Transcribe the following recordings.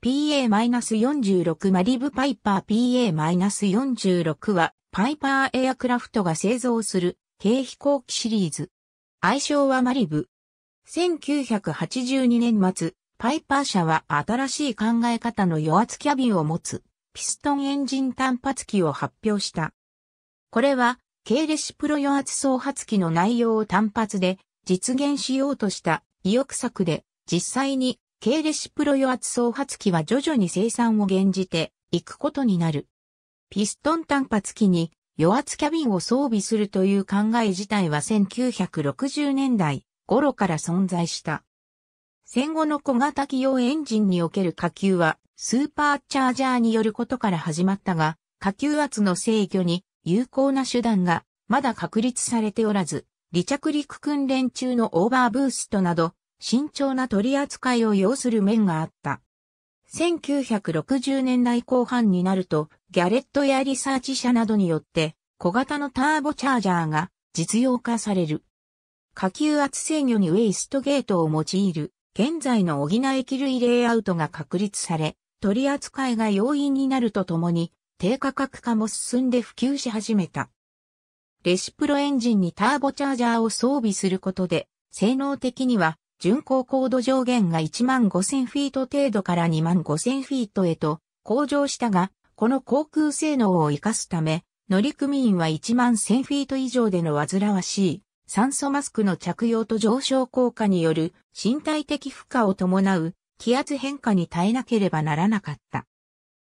PA-46 マリブパイパー PA-46 はパイパーエアクラフトが製造する軽飛行機シリーズ。愛称はマリブ。1982年末、パイパー社は新しい考え方の余圧キャビンを持つピストンエンジン単発機を発表した。これは軽レシプロ余圧総発機の内容を単発で実現しようとした意欲作で実際に軽レシプロ余圧総発機は徐々に生産を減じていくことになる。ピストン単発機に余圧キャビンを装備するという考え自体は1960年代頃から存在した。戦後の小型機用エンジンにおける火球はスーパーチャージャーによることから始まったが、火球圧の制御に有効な手段がまだ確立されておらず、離着陸訓練中のオーバーブーストなど慎重な取り扱いを要する面があった。1960年代後半になると、ギャレットやリサーチ社などによって、小型のターボチャージャーが実用化される。下級圧制御にウェイストゲートを用いる、現在の補液類レイアウトが確立され、取り扱いが容易になるとともに、低価格化も進んで普及し始めた。レシプロエンジンにターボチャージャーを装備することで、性能的には巡航高度上限が1万5000フィート程度から2万5000フィートへと向上したが、この航空性能を活かすため、乗組員は1万1000フィート以上での煩わしい酸素マスクの着用と上昇効果による身体的負荷を伴う気圧変化に耐えなければならなかった。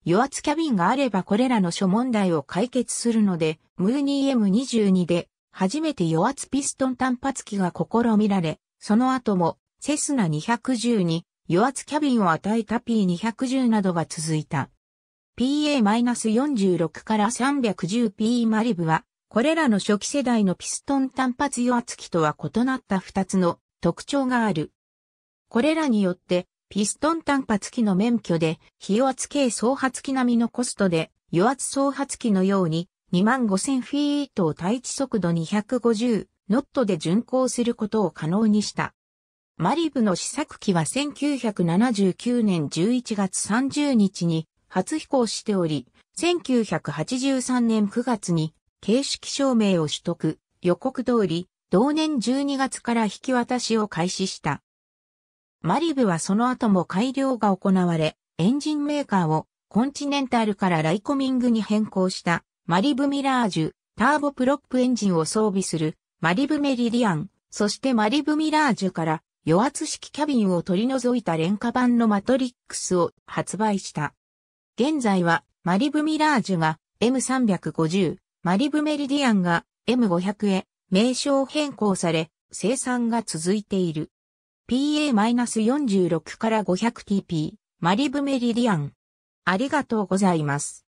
油圧キャビンがあればこれらの諸問題を解決するので、ムーニー M22 で初めて油圧ピストン単発機が試みられ、その後もセスナ210に与圧キャビンを与えた P210 などが続いた。PA-46 から 310P マリブは、これらの初期世代のピストン単発油圧機とは異なった2つの特徴がある。これらによって、ピストン単発機の免許で、非与圧系総発機並みのコストで、油圧総発機のように、25000フィートを対地速度250ノットで巡航することを可能にした。マリブの試作機は1979年11月30日に初飛行しており、1983年9月に形式証明を取得、予告通り、同年12月から引き渡しを開始した。マリブはその後も改良が行われ、エンジンメーカーをコンチネンタルからライコミングに変更したマリブミラージュ、ターボプロップエンジンを装備するマリブメリリアン、そしてマリブミラージュから与圧式キャビンを取り除いた廉価版のマトリックスを発売した。現在はマリブミラージュが M350、マリブメリディアンが M500 へ名称変更され、生産が続いている。PA-46 から 500TP、マリブメリディアン。ありがとうございます。